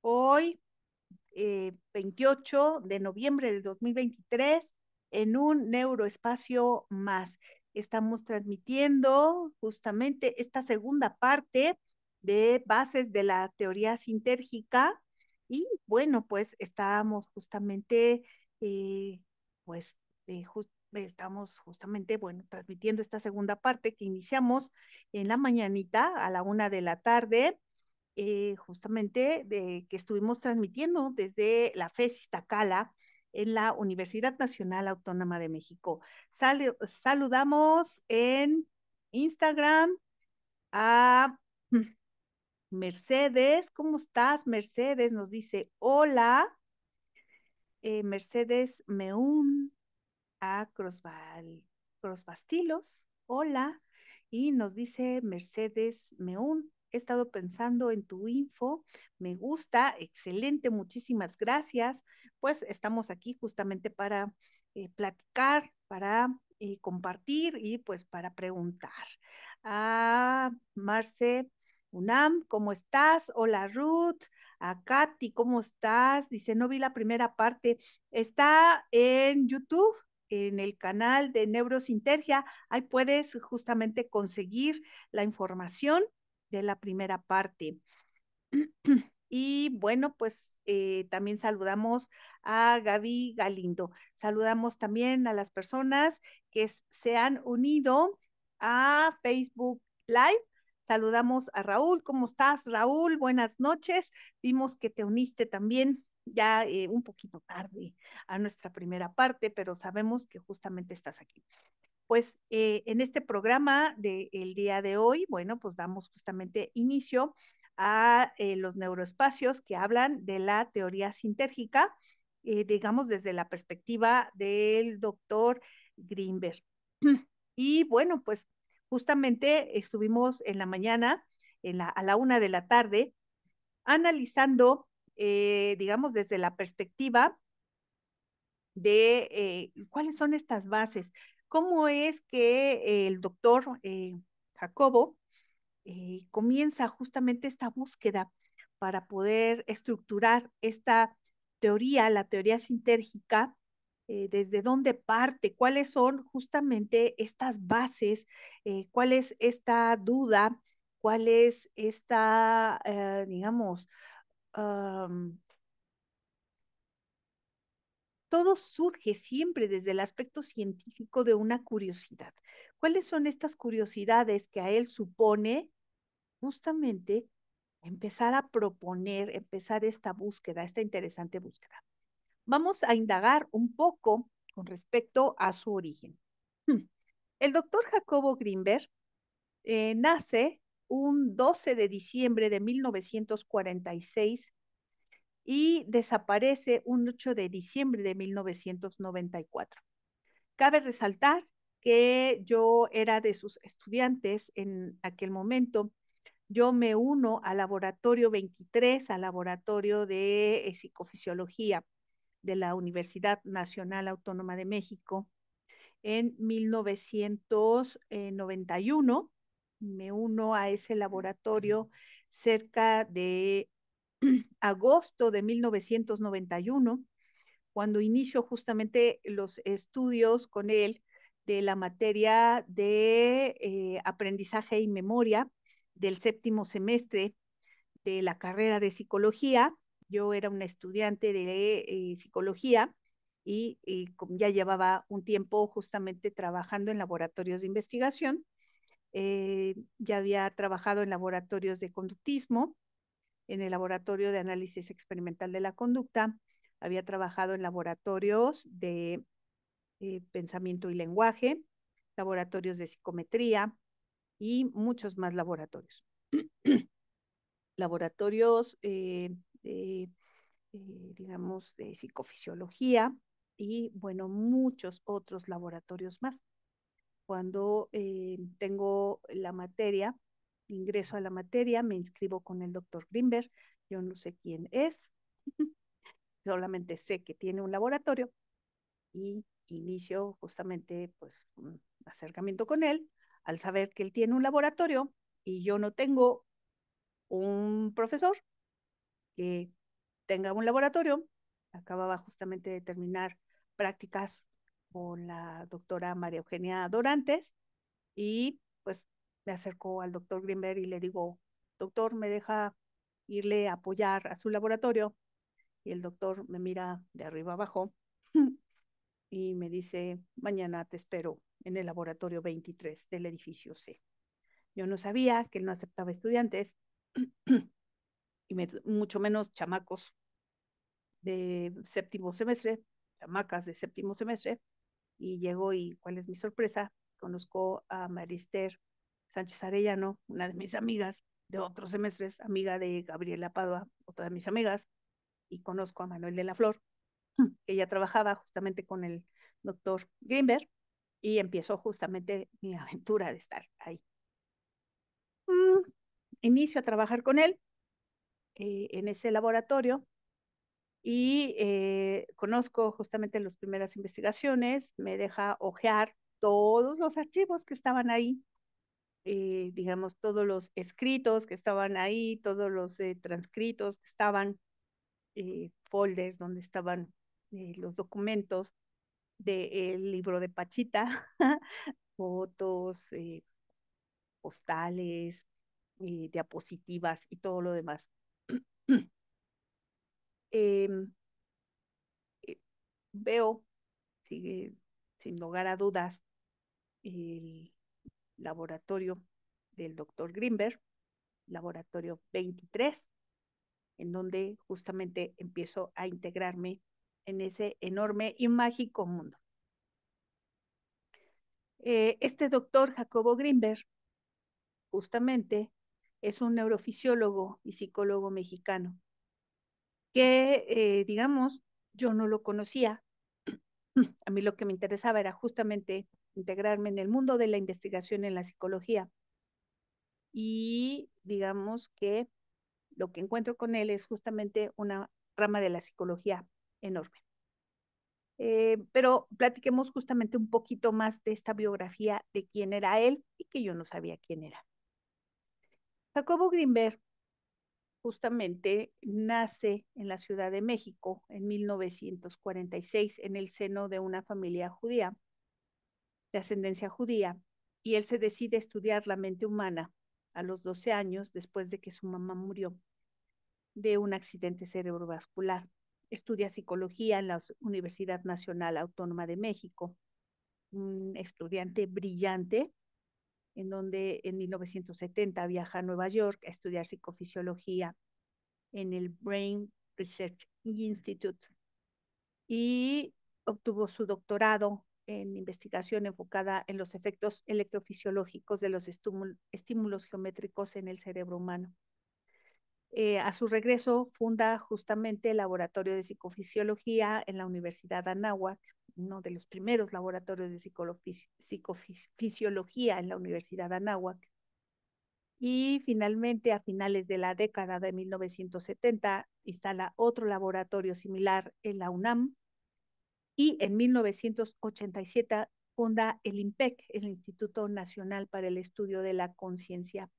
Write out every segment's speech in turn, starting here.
hoy, 28 eh, de noviembre de 2023, en un neuroespacio más. Estamos transmitiendo justamente esta segunda parte de bases de la teoría sintérgica y bueno, pues estábamos justamente, eh, pues eh, estamos justamente, bueno, transmitiendo esta segunda parte que iniciamos en la mañanita a la una de la tarde eh, justamente de, que estuvimos transmitiendo desde la FES Iztacala en la Universidad Nacional Autónoma de México. saludamos en Instagram a Mercedes. ¿Cómo estás, Mercedes? Nos dice, hola. Eh, Mercedes Meún a Crosbastilos. Hola. Y nos dice Mercedes Meún, he estado pensando en tu info, me gusta, excelente, muchísimas gracias. Pues estamos aquí justamente para eh, platicar, para eh, compartir y pues para preguntar. A ah, Marce Unam, ¿cómo estás? Hola Ruth. A Katy, ¿cómo estás? Dice, no vi la primera parte. Está en YouTube en el canal de Neurosintergia. Ahí puedes justamente conseguir la información de la primera parte. Y bueno, pues eh, también saludamos a Gaby Galindo. Saludamos también a las personas que se han unido a Facebook Live. Saludamos a Raúl. ¿Cómo estás, Raúl? Buenas noches. Vimos que te uniste también ya eh, un poquito tarde a nuestra primera parte, pero sabemos que justamente estás aquí pues eh, en este programa del día de hoy, bueno, pues damos justamente inicio a eh, los neuroespacios que hablan de la teoría sintérgica, eh, digamos desde la perspectiva del doctor Greenberg. Y bueno, pues justamente estuvimos en la mañana, en a la una de la tarde, analizando, digamos, desde la perspectiva de cuáles son estas bases cómo es que el doctor eh, Jacobo eh, comienza justamente esta búsqueda para poder estructurar esta teoría, la teoría sintérgica, eh, desde dónde parte, cuáles son justamente estas bases, cuál es esta duda, cuál es esta, digamos, todo surge siempre desde el aspecto científico de una curiosidad. ¿Cuáles son estas curiosidades que a él supone justamente empezar a proponer, empezar esta búsqueda, esta interesante búsqueda? Vamos a indagar un poco con respecto a su origen. Hmm. El doctor Jacobo Grimberg eh, nace un 12 de diciembre de 1946 y desaparece un 8 de diciembre de 1994. Cabe resaltar que yo era de sus estudiantes en aquel momento. Yo me uno al laboratorio 23, al laboratorio de eh, psicofisiología de la Universidad Nacional Autónoma de México en 1991. Me uno a ese laboratorio cerca de agosto de 1991, cuando inicio justamente los estudios con él de la materia de eh, aprendizaje y memoria del séptimo semestre de la carrera de psicología. Yo era una estudiante de eh, psicología y, ya llevaba un tiempo justamente trabajando en laboratorios de investigación. Eh, ya había trabajado en laboratorios de conductismo en el Laboratorio de Análisis Experimental de la Conducta, había trabajado en laboratorios de eh, pensamiento y lenguaje, laboratorios de psicometría y muchos más laboratorios. laboratorios eh, eh, digamos, de psicofisiología y, bueno, muchos otros laboratorios más. Cuando tengo la materia ingreso a la materia, me inscribo con el doctor Greenberg, yo no sé quién es, solamente sé que tiene un laboratorio y inicio justamente pues un acercamiento con él al saber que él tiene un laboratorio y yo no tengo un profesor que tenga un laboratorio. Acababa justamente de terminar prácticas con la doctora María Eugenia Dorantes y pues me acercó al doctor Greenberg y le digo, doctor, ¿me deja irle a apoyar a su laboratorio? Y el doctor me mira de arriba abajo y me dice, mañana te espero en el laboratorio 23 del edificio C. Yo no sabía que él no aceptaba estudiantes y mucho menos chamacos de séptimo semestre, chamacas de séptimo semestre, y llego y cuál es mi sorpresa, conozco a Marister Sánchez Arellano, una de mis amigas de otros semestres, amiga de Gabriela Padua, otra de mis amigas, y conozco a Manuel de la Flor, mm. que ya trabajaba justamente con el doctor Greenberg, y empezó justamente mi aventura de estar ahí. Mm, inicio a trabajar con él eh, en ese laboratorio y eh, conozco justamente las primeras investigaciones, me deja ojear todos los archivos que estaban ahí eh, digamos, todos los escritos que estaban ahí, todos los eh, transcritos que estaban, eh, folders donde estaban los documentos del libro de Pachita, fotos, postales, diapositivas y todo lo demás. Em, veo, sigue, sin lugar a dudas, el laboratorio del doctor Greenberg, laboratorio 23, en donde justamente empiezo a integrarme en ese enorme y mágico mundo. Eh, este doctor Jacobo Greenberg, justamente, es un neurofisiólogo y psicólogo mexicano, que, eh, digamos, yo no lo conocía. A mí lo que me interesaba era justamente integrarme en el mundo de la investigación en la psicología. Y digamos que lo que encuentro con él es justamente una rama de la psicología enorme. Eh, pero platiquemos justamente un poquito más de esta biografía de quién era él y que yo no sabía quién era. Jacobo Grimberg justamente nace en la Ciudad de México en 1946 en el seno de una familia judía de ascendencia judía, y él se decide a estudiar la mente humana a los 12 años después de que su mamá murió de un accidente cerebrovascular. Estudia psicología en la Universidad Nacional Autónoma de México, un estudiante brillante, en donde en 1970 viaja a Nueva York a estudiar psicofisiología en el Brain Research Institute y obtuvo su doctorado en investigación enfocada en los efectos electrofisiológicos de los estímulos geométricos en el cerebro humano. Eh, a su regreso funda justamente el Laboratorio de Psicofisiología en la Universidad de Anáhuac, uno de los primeros laboratorios de psicofisiología en la Universidad de Anáhuac. Y finalmente, a finales de la década de 1970, instala otro laboratorio similar en la UNAM, y en 1987 funda el IMPEC, el Instituto Nacional para el Estudio de la Conciencia,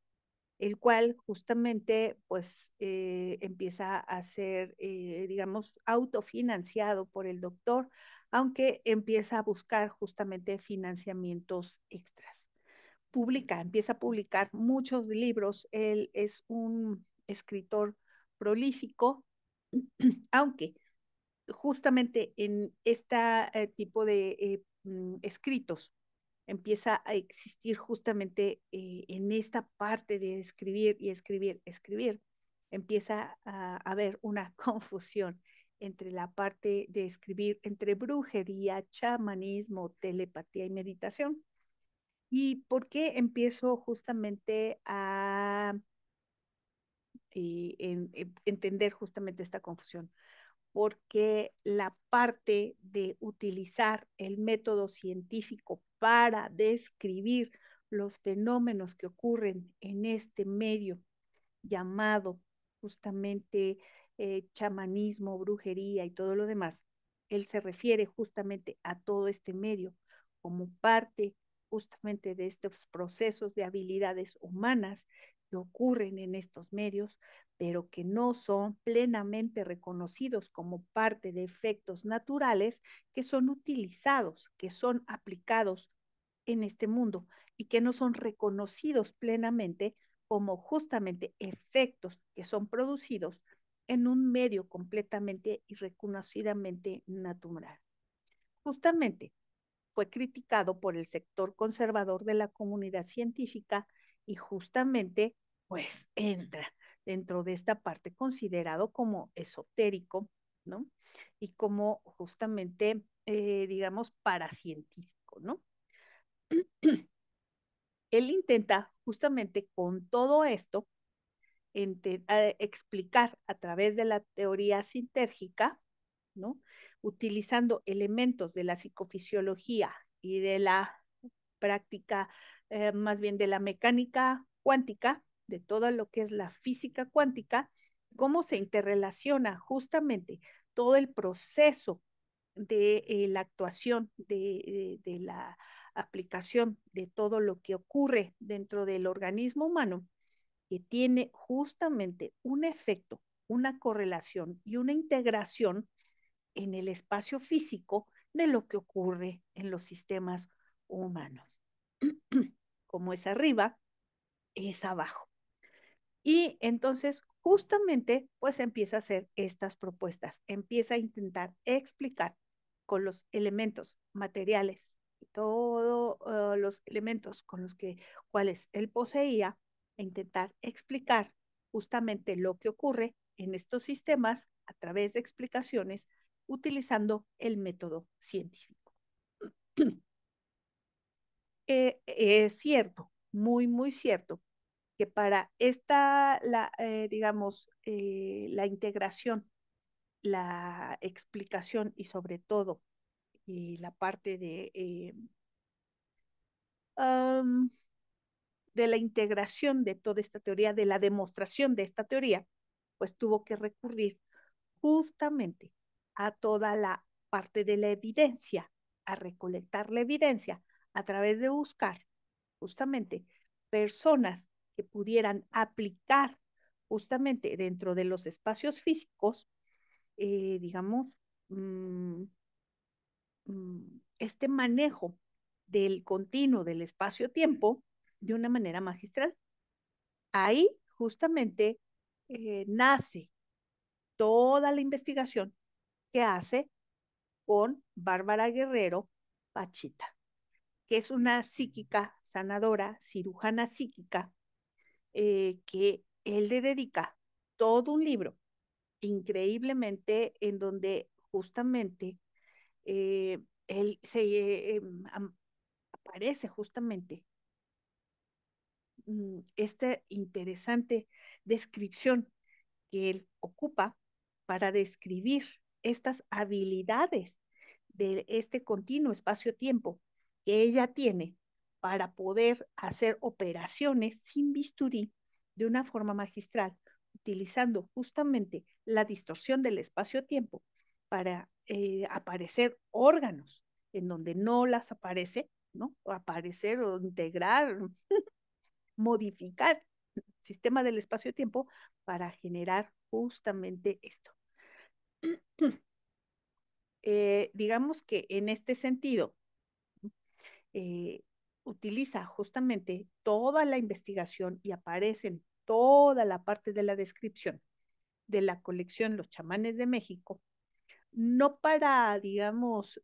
el cual justamente pues eh, empieza a ser, eh, digamos, autofinanciado por el doctor, aunque empieza a buscar justamente financiamientos extras. Publica, empieza a publicar muchos libros. Él es un escritor prolífico, aunque justamente en este tipo de eh, mm, escritos empieza a existir justamente eh, en esta parte de escribir y escribir, escribir, empieza a haber una confusión entre la parte de escribir, entre brujería, chamanismo, telepatía y meditación. ¿Y por qué empiezo justamente a entender justamente esta confusión? porque la parte de utilizar el método científico para describir los fenómenos que ocurren en este medio llamado justamente eh, chamanismo, brujería y todo lo demás, él se refiere justamente a todo este medio como parte justamente de estos procesos de habilidades humanas que ocurren en estos medios, pero que no son plenamente reconocidos como parte de efectos naturales que son utilizados, que son aplicados en este mundo y que no son reconocidos plenamente como justamente efectos que son producidos en un medio completamente y reconocidamente natural. Justamente fue criticado por el sector conservador de la comunidad científica y justamente pues entra dentro de esta parte considerado como esotérico, ¿no? Y como justamente, eh, digamos, paracientífico, ¿no? Él intenta justamente con todo esto eh, explicar a través de la teoría sintérgica, ¿no? Utilizando elementos de la psicofisiología y de la práctica eh, más bien de la mecánica cuántica, de todo lo que es la física cuántica, cómo se interrelaciona justamente todo el proceso de eh, la actuación, de la aplicación de todo lo que ocurre dentro del organismo humano, que tiene justamente un efecto, una correlación y una integración en el espacio físico de lo que ocurre en los sistemas humanos. como es arriba, es abajo. Y entonces, justamente, pues empieza a hacer estas propuestas, empieza a intentar explicar con los elementos materiales todos ah, los elementos con los que cuales él poseía, e intentar explicar justamente lo que ocurre en estos sistemas a través de explicaciones utilizando el método científico. Eh, eh, es cierto, muy, muy cierto, que para esta, la, eh, digamos, la integración, la explicación y sobre todo la parte de, de la integración de toda esta teoría, de la demostración de esta teoría, pues tuvo que recurrir justamente a toda la parte de la evidencia, a recolectar la evidencia a través de buscar justamente personas que pudieran aplicar justamente dentro de los espacios físicos, eh, digamos, mm, mm, este manejo del continuo del espacio-tiempo de una manera magistral. Ahí justamente eh, nace toda la investigación que hace con Bárbara Guerrero Pachita que es una psíquica sanadora, cirujana psíquica, eh, que él le dedica todo un libro, increíblemente, en donde justamente eh, él se eh, aparece justamente mm, esta interesante descripción que él ocupa para describir estas habilidades de este continuo espacio-tiempo ella tiene para poder hacer operaciones sin bisturí de una forma magistral, utilizando justamente la distorsión del espacio-tiempo para eh, aparecer órganos en donde no las aparece, ¿no? aparecer o integrar, modificar el sistema del espacio-tiempo para generar justamente esto. Eh, digamos que en este sentido, eh, utiliza justamente toda la investigación y aparece en toda la parte de la descripción de la colección Los chamanes de México, no para, digamos,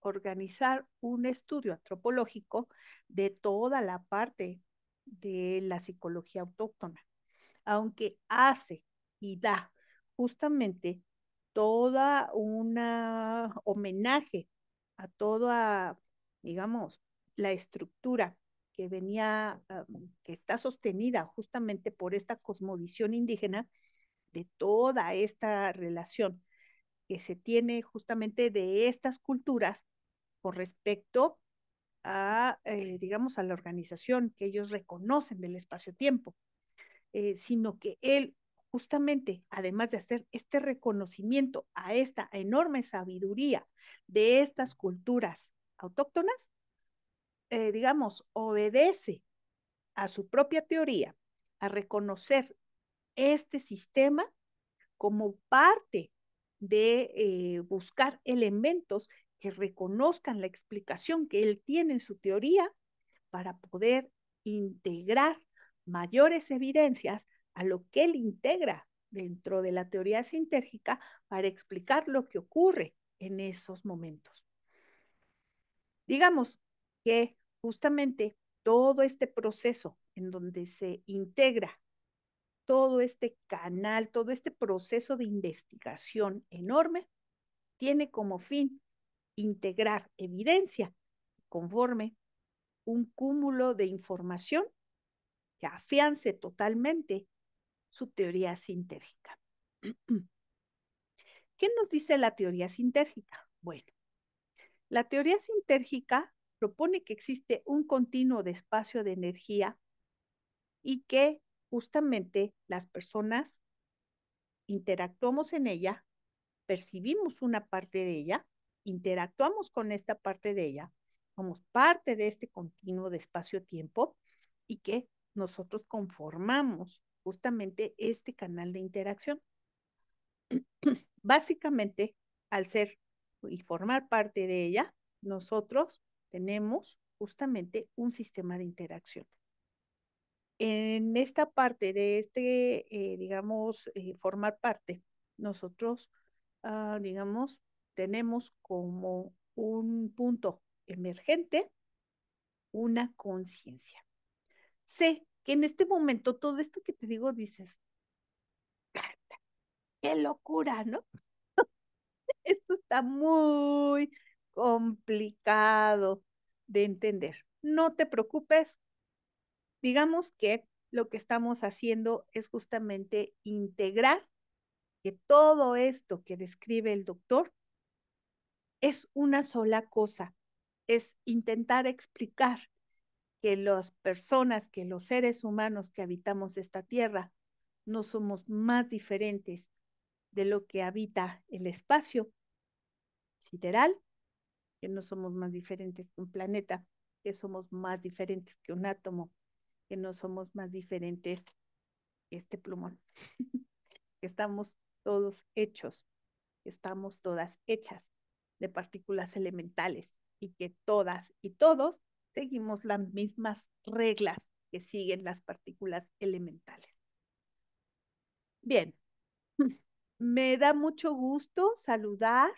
organizar un estudio antropológico de toda la parte de la psicología autóctona, aunque hace y da justamente toda una homenaje a toda digamos, la estructura que venía, ah, que está sostenida justamente por esta cosmovisión indígena, de toda esta relación que se tiene justamente de estas culturas con respecto a, eh, digamos, a la organización que ellos reconocen del espacio-tiempo, eh, sino que él justamente, además de hacer este reconocimiento a esta enorme sabiduría de estas culturas autóctonas, eh, digamos, obedece a su propia teoría, a reconocer este sistema como parte de eh, buscar elementos que reconozcan la explicación que él tiene en su teoría para poder integrar mayores evidencias a lo que él integra dentro de la teoría sintérgica para explicar lo que ocurre en esos momentos. Digamos que justamente todo este proceso en donde se integra todo este canal, todo este proceso de investigación enorme, tiene como fin integrar evidencia conforme un cúmulo de información que afiance totalmente su teoría sintérgica. ¿Qué nos dice la teoría sintérgica? Bueno, la teoría sintérgica propone que existe un continuo de espacio de energía y que justamente las personas interactuamos en ella, percibimos una parte de ella, interactuamos con esta parte de ella, somos parte de este continuo de espacio-tiempo y que nosotros conformamos justamente este canal de interacción. Básicamente, al ser y formar parte de ella, nosotros tenemos justamente un sistema de interacción. En esta parte de este, eh, digamos, eh, formar parte, nosotros, ah, digamos, tenemos como un punto emergente una conciencia. Sé que en este momento todo esto que te digo dices, qué locura, ¿no? esto está muy complicado de entender. No te preocupes. Digamos que lo que estamos haciendo es justamente integrar que todo esto que describe el doctor es una sola cosa, es intentar explicar que las personas, que los seres humanos que habitamos esta tierra, no somos más diferentes de lo que habita el espacio sideral, que no somos más diferentes que un planeta, que somos más diferentes que un átomo, que no somos más diferentes que este plumón, que estamos todos hechos, que estamos todas hechas de partículas elementales y que todas y todos seguimos las mismas reglas que siguen las partículas elementales. Bien, Me da mucho gusto saludar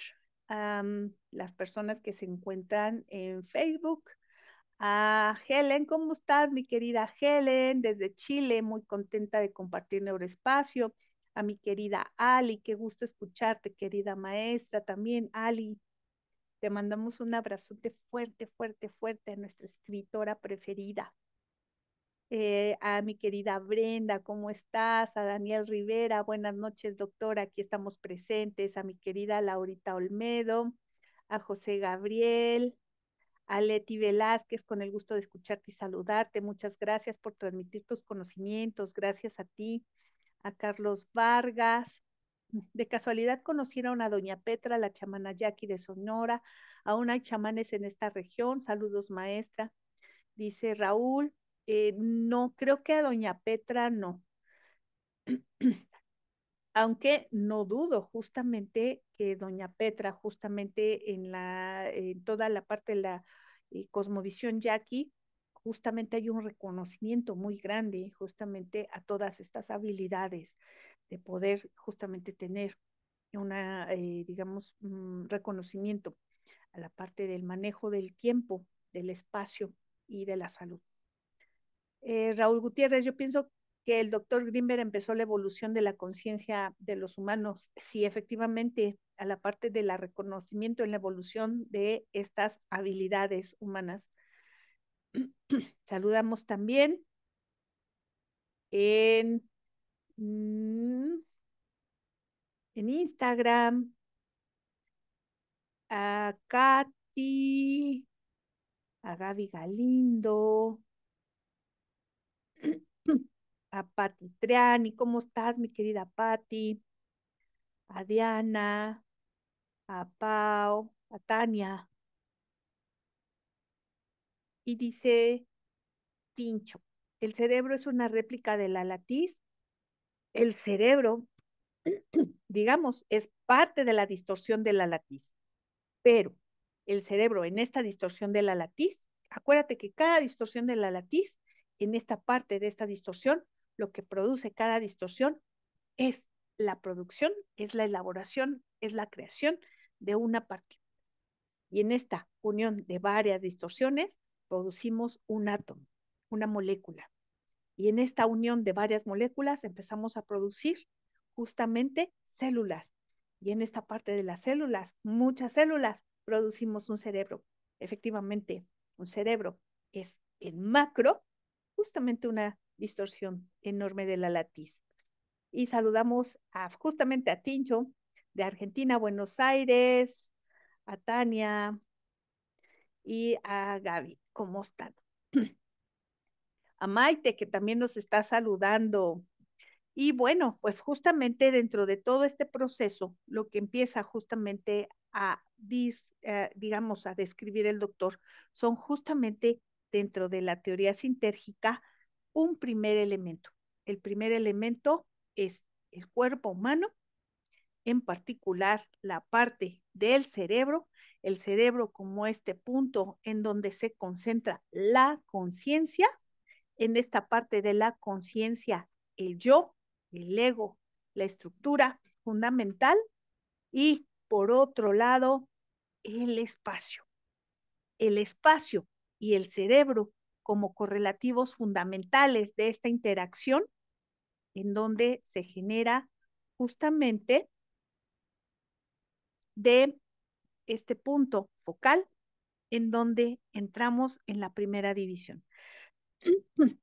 a mm, las personas que se encuentran en Facebook. A Helen, ¿cómo estás, mi querida Helen? Desde Chile, muy contenta de compartir Neuroespacio. A mi querida Ali, qué gusto escucharte, querida maestra. También, Ali, te mandamos un abrazote fuerte, fuerte, fuerte a nuestra escritora preferida. Eh, a mi querida Brenda, ¿cómo estás? A Daniel Rivera, buenas noches, doctora, aquí estamos presentes, a mi querida Laurita Olmedo, a José Gabriel, a Leti Velázquez, con el gusto de escucharte y saludarte. Muchas gracias por transmitir tus conocimientos. Gracias a ti, a Carlos Vargas. De casualidad conocieron a Doña Petra, la chamana Jackie de Sonora. Aún hay chamanes en esta región. Saludos, maestra. Dice Raúl, eh, no, creo que a doña Petra no. Aunque no dudo justamente que doña Petra, justamente en, la, en toda la parte de la eh, cosmovisión Jackie, justamente hay un reconocimiento muy grande justamente a todas estas habilidades de poder justamente tener una, eh, digamos, un mm, reconocimiento a la parte del manejo del tiempo, del espacio y de la salud. Eh, Raúl Gutiérrez, yo pienso que el doctor Grimberg empezó la evolución de la conciencia de los humanos. Sí, efectivamente, a la parte del reconocimiento en la evolución de estas habilidades humanas. Saludamos también en, mm, en Instagram a Katy, a Gaby Galindo, a Pati Triani, ¿cómo estás, mi querida Pati? A Diana, a Pau, a Tania. Y dice Tincho, el cerebro es una réplica de la latiz. El cerebro, digamos, es parte de la distorsión de la latiz. Pero el cerebro en esta distorsión de la latiz, acuérdate que cada distorsión de la latiz en esta parte de esta distorsión, lo que produce cada distorsión es la producción, es la elaboración, es la creación de una partícula. Y en esta unión de varias distorsiones producimos un átomo, una molécula. Y en esta unión de varias moléculas empezamos a producir justamente células. Y en esta parte de las células, muchas células, producimos un cerebro. Efectivamente, un cerebro es el macro justamente una distorsión enorme de la latiz. Y saludamos a, justamente a Tincho de Argentina, Buenos Aires, a Tania y a Gaby. ¿Cómo están? A Maite, que también nos está saludando. Y bueno, pues justamente dentro de todo este proceso, lo que empieza justamente a, eh, digamos, a describir el doctor son justamente dentro de la teoría sintérgica un primer elemento. El primer elemento es el cuerpo humano, en particular la parte del cerebro, el cerebro como este punto en donde se concentra la conciencia, en esta parte de la conciencia el yo, el ego, la estructura fundamental y por otro lado el espacio. El espacio y el cerebro como correlativos fundamentales de esta interacción, en donde se genera justamente de este punto focal en donde entramos en la primera división.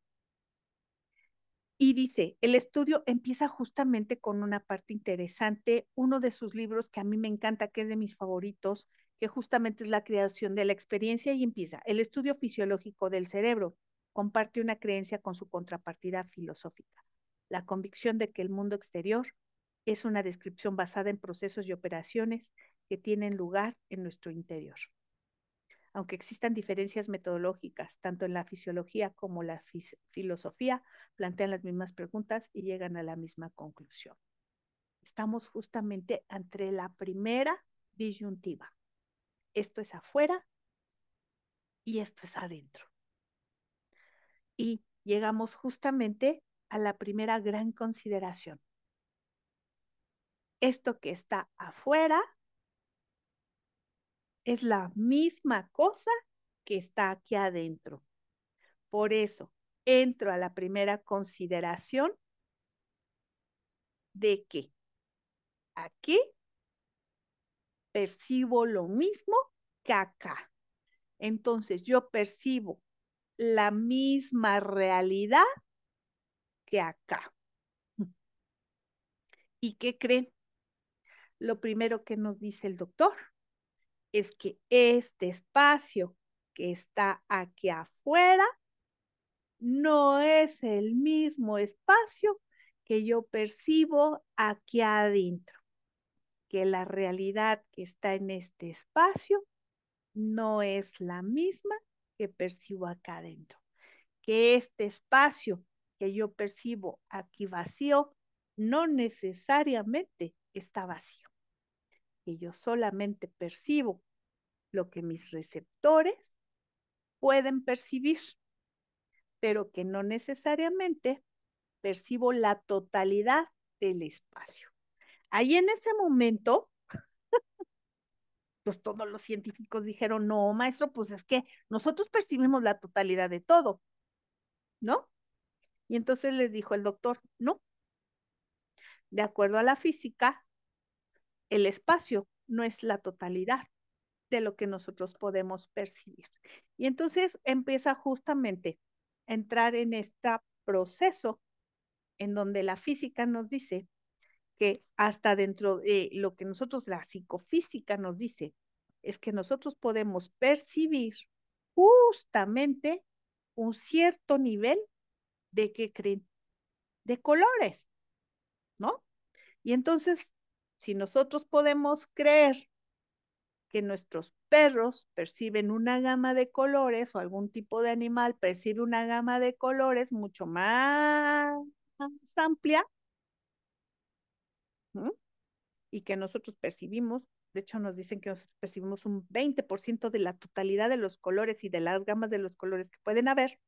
Y dice, el estudio empieza justamente con una parte interesante, uno de sus libros que a mí me encanta, que es de mis favoritos, que justamente es la creación de la experiencia y empieza. El estudio fisiológico del cerebro comparte una creencia con su contrapartida filosófica, la convicción de que el mundo exterior es una descripción basada en procesos y operaciones que tienen lugar en nuestro interior. Aunque existan diferencias metodológicas, tanto en la fisiología como la filosofía, plantean las mismas preguntas y llegan a la misma conclusión. Estamos justamente entre la primera disyuntiva esto es afuera y esto es adentro. Y llegamos justamente a la primera gran consideración. Esto que está afuera es la misma cosa que está aquí adentro. Por eso, entro a la primera consideración de que aquí percibo lo mismo que acá. Entonces yo percibo la misma realidad que acá. ¿Y qué creen? Lo primero que nos dice el doctor es que este espacio que está aquí afuera no es el mismo espacio que yo percibo aquí adentro que la realidad que está en este espacio no es la misma que percibo acá adentro. Que este espacio que yo percibo aquí vacío no necesariamente está vacío. Que yo solamente percibo lo que mis receptores pueden percibir, pero que no necesariamente percibo la totalidad del espacio. Ahí en ese momento, pues todos los científicos dijeron, no, maestro, pues es que nosotros percibimos la totalidad de todo, ¿no? Y entonces le dijo el doctor, no, de acuerdo a la física, el espacio no es la totalidad de lo que nosotros podemos percibir. Y entonces empieza justamente a entrar en este proceso en donde la física nos dice que hasta dentro de lo que nosotros, la psicofísica nos dice, es que nosotros podemos percibir justamente un cierto nivel de que creen de colores, ¿no? Y entonces, si nosotros podemos creer que nuestros perros perciben una gama de colores o algún tipo de animal percibe una gama de colores mucho más amplia, y que nosotros percibimos, de hecho nos dicen que nosotros percibimos un 20% de la totalidad de los colores y de las gamas de los colores que pueden haber,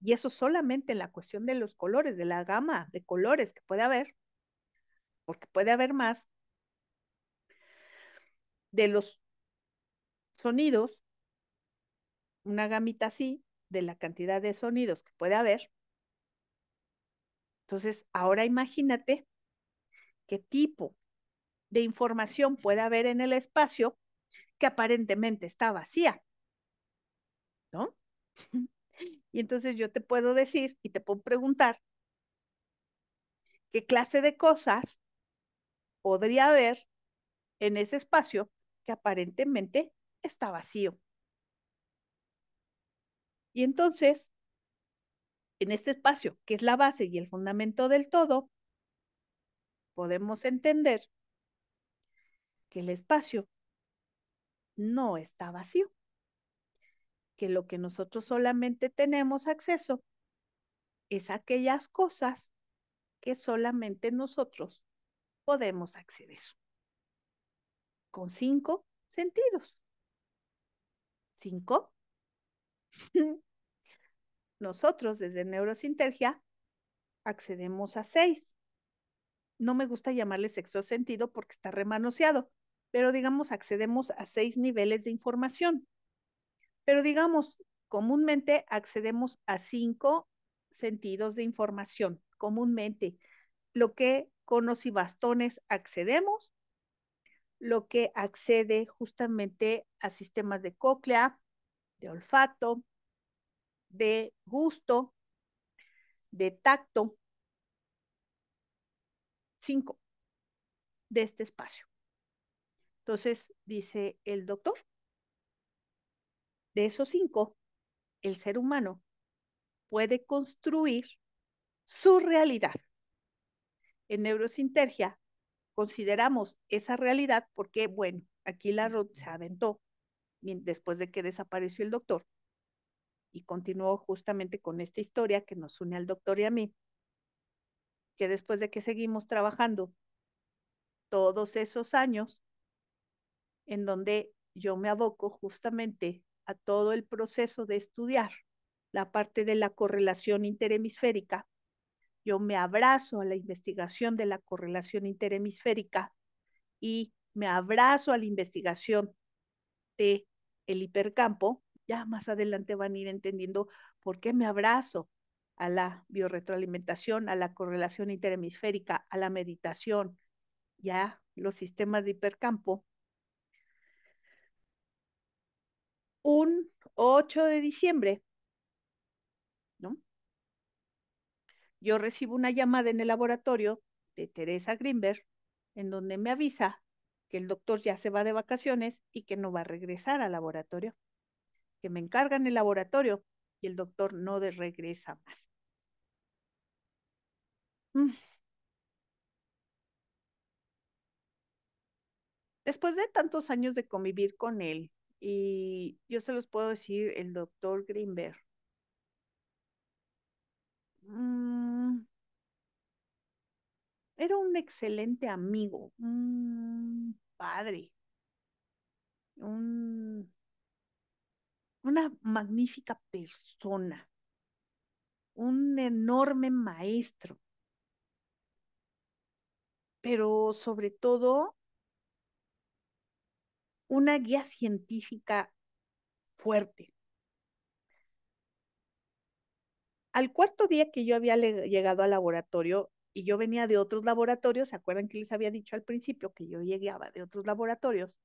y eso solamente en la cuestión de los colores, de la gama de colores que puede haber, porque puede haber más, de los sonidos, una gamita así, de la cantidad de sonidos que puede haber. Entonces, ahora imagínate qué tipo de información puede haber en el espacio que aparentemente está vacía. ¿No? Y entonces yo te puedo decir y te puedo preguntar qué clase de cosas podría haber en ese espacio que aparentemente está vacío. Y entonces, en este espacio, que es la base y el fundamento del todo, podemos entender que el espacio no está vacío, que lo que nosotros solamente tenemos acceso es aquellas cosas que solamente nosotros podemos acceder con cinco sentidos. ¿Cinco? Nosotros desde Neurosintergia accedemos a seis no me gusta llamarle sexo sentido porque está remanoseado, pero digamos accedemos a seis niveles de información. Pero digamos, comúnmente accedemos a cinco sentidos de información, comúnmente. Lo que conos y bastones accedemos, lo que accede justamente a sistemas de cóclea, de olfato, de gusto, de tacto, cinco de este espacio. Entonces, dice el doctor, de esos cinco, el ser humano puede construir su realidad. En neurosintergia consideramos esa realidad porque, bueno, aquí la Ruth se aventó después de que desapareció el doctor y continuó justamente con esta historia que nos une al doctor y a mí que después de que seguimos trabajando todos esos años, en donde yo me aboco justamente a todo el proceso de estudiar la parte de la correlación interhemisférica, yo me abrazo a la investigación de la correlación interhemisférica y me abrazo a la investigación de el hipercampo, ya más adelante van a ir entendiendo por qué me abrazo a la biorretroalimentación, a la correlación interhemisférica, a la meditación, ya los sistemas de hipercampo. Un 8 de diciembre, ¿no? Yo recibo una llamada en el laboratorio de Teresa Grimberg, en donde me avisa que el doctor ya se va de vacaciones y que no va a regresar al laboratorio, que me encargan el laboratorio el doctor no de regresa más. Mm. Después de tantos años de convivir con él, y yo se los puedo decir, el doctor Greenberg, mm. era un excelente amigo, un padre, un una magnífica persona, un enorme maestro, pero sobre todo una guía científica fuerte. Al cuarto día que yo había llegado al laboratorio y yo venía de otros laboratorios, ¿se acuerdan que les había dicho al principio que yo llegaba de otros laboratorios?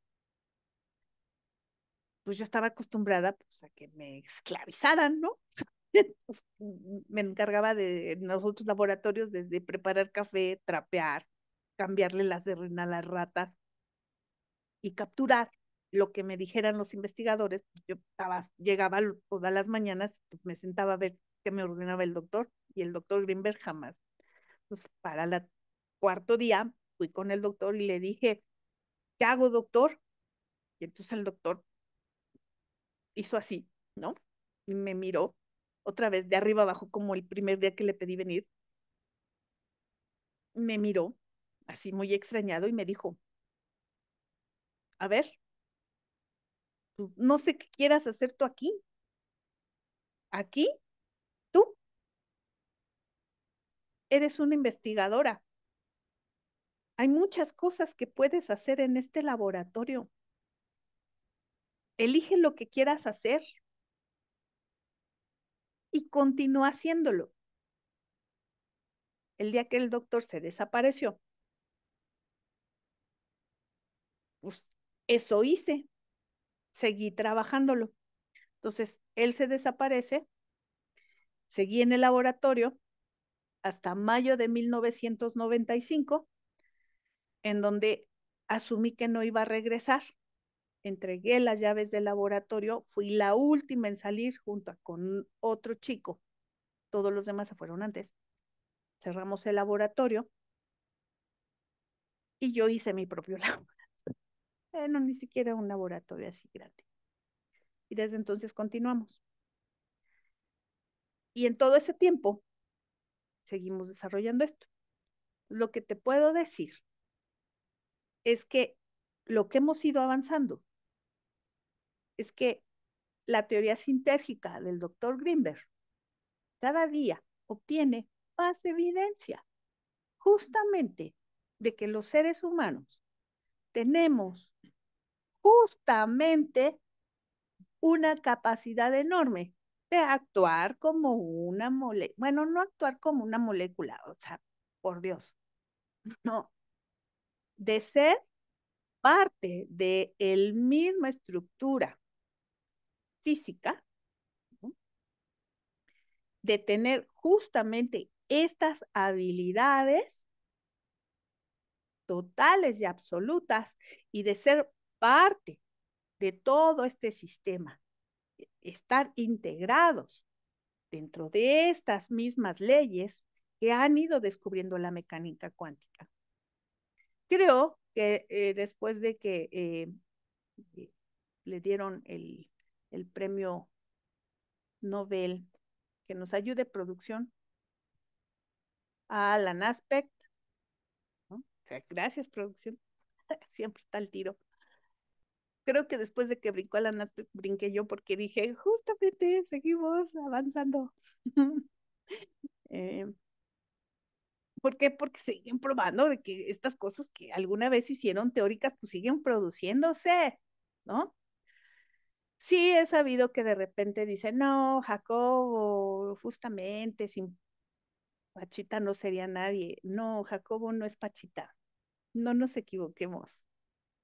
pues yo estaba acostumbrada pues, a que me esclavizaran, ¿no? me encargaba de los otros laboratorios desde preparar café, trapear, cambiarle las de a las ratas y capturar lo que me dijeran los investigadores. Yo estaba, llegaba todas las mañanas, pues, me sentaba a ver qué me ordenaba el doctor y el doctor Greenberg jamás. Pues para el cuarto día fui con el doctor y le dije, ¿qué hago, doctor? Y entonces el doctor hizo así, ¿no? Y me miró otra vez de arriba abajo, como el primer día que le pedí venir. Me miró así muy extrañado y me dijo, a ver, no sé qué quieras hacer tú aquí. Aquí, tú eres una investigadora. Hay muchas cosas que puedes hacer en este laboratorio elige lo que quieras hacer y continúa haciéndolo. El día que el doctor se desapareció, pues, eso hice, seguí trabajándolo. Entonces, él se desaparece, seguí en el laboratorio hasta mayo de 1995, en donde asumí que no iba a regresar entregué las llaves del laboratorio, fui la última en salir junto con otro chico. Todos los demás se fueron antes. Cerramos el laboratorio y yo hice mi propio laboratorio. Bueno, eh, ni siquiera un laboratorio así grande. Y desde entonces continuamos. Y en todo ese tiempo seguimos desarrollando esto. Lo que te puedo decir es que lo que hemos ido avanzando es que la teoría sintérgica del doctor Greenberg cada día obtiene más evidencia justamente de que los seres humanos tenemos justamente una capacidad enorme de actuar como una molécula, bueno, no actuar como una molécula, o sea, por Dios, no, de ser parte de el misma estructura física, de tener justamente estas habilidades totales y absolutas y de ser parte de todo este sistema, e-, estar integrados dentro de estas mismas leyes que han ido descubriendo la mecánica cuántica. Creo que eh, después de que eh, eh, le dieron el el premio Nobel que nos ayude producción a la Aspect. gracias producción, siempre está el tiro. Creo que después de que brincó Alan Aspect, brinqué yo porque dije, justamente, seguimos avanzando. Eh, ¿Por qué? Porque siguen probando de que estas cosas que alguna vez hicieron teóricas, pues siguen produciéndose, ¿no? Sí, he sabido que de repente dice no, Jacobo, justamente sin Pachita no sería nadie. No, Jacobo no es Pachita. No nos equivoquemos.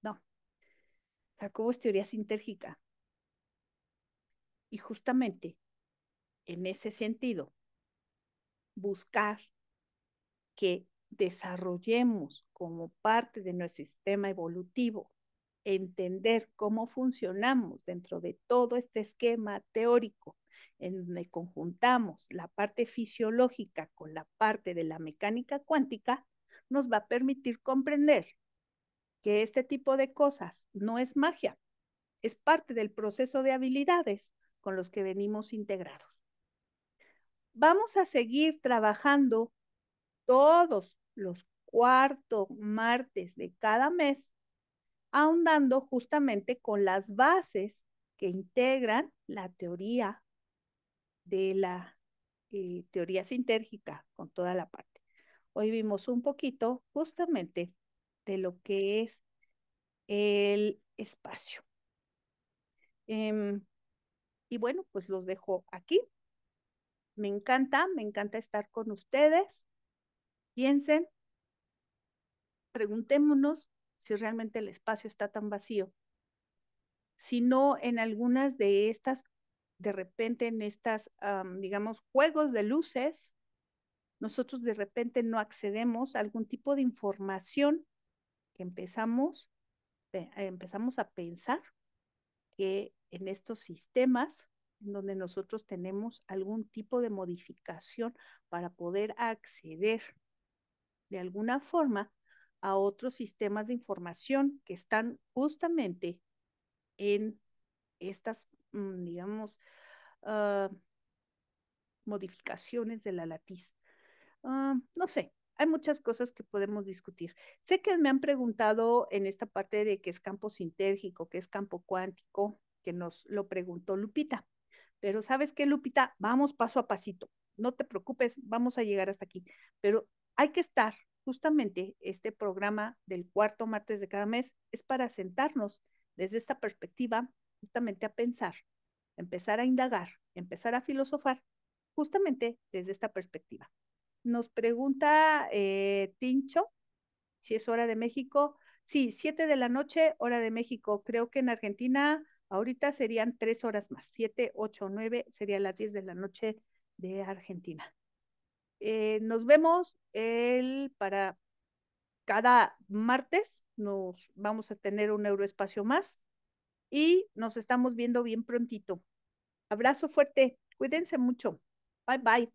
No. Jacobo es teoría sintérgica. Y justamente en ese sentido, buscar que desarrollemos como parte de nuestro sistema evolutivo entender cómo funcionamos dentro de todo este esquema teórico en donde conjuntamos la parte fisiológica con la parte de la mecánica cuántica, nos va a permitir comprender que este tipo de cosas no es magia, es parte del proceso de habilidades con los que venimos integrados. Vamos a seguir trabajando todos los cuarto martes de cada mes ahondando justamente con las bases que integran la teoría de la eh, teoría sintérgica con toda la parte. Hoy vimos un poquito justamente de lo que es el espacio. Em, y bueno, pues los dejo aquí. Me encanta, me encanta estar con ustedes. Piensen, preguntémonos si realmente el espacio está tan vacío, sino en algunas de estas, de repente en estas, digamos, juegos de luces, nosotros de repente no accedemos a algún tipo de información que empezamos, empezamos a pensar que en estos sistemas en donde nosotros tenemos algún tipo de modificación para poder acceder de alguna forma a otros sistemas de información que están justamente en estas, mm, digamos, ah, modificaciones de la latiz. Ah, no sé, hay muchas cosas que podemos discutir. Sé que me han preguntado en esta parte de qué es campo sintérgico, qué es campo cuántico, que nos lo preguntó Lupita. Pero sabes qué, Lupita, vamos paso a pasito. No te preocupes, vamos a llegar hasta aquí. Pero hay que estar Justamente este programa del cuarto martes de cada mes es para sentarnos desde esta perspectiva justamente a pensar, empezar a indagar, empezar a filosofar justamente desde esta perspectiva. Nos pregunta eh, Tincho si es hora de México. Sí, siete de la noche, hora de México. Creo que en Argentina ahorita serían tres horas más. siete, ocho, nueve, sería las diez de la noche de Argentina. Eh, nos vemos el para cada martes. Nos vamos a tener un euroespacio más y nos estamos viendo bien prontito. Abrazo fuerte. Cuídense mucho. Bye bye.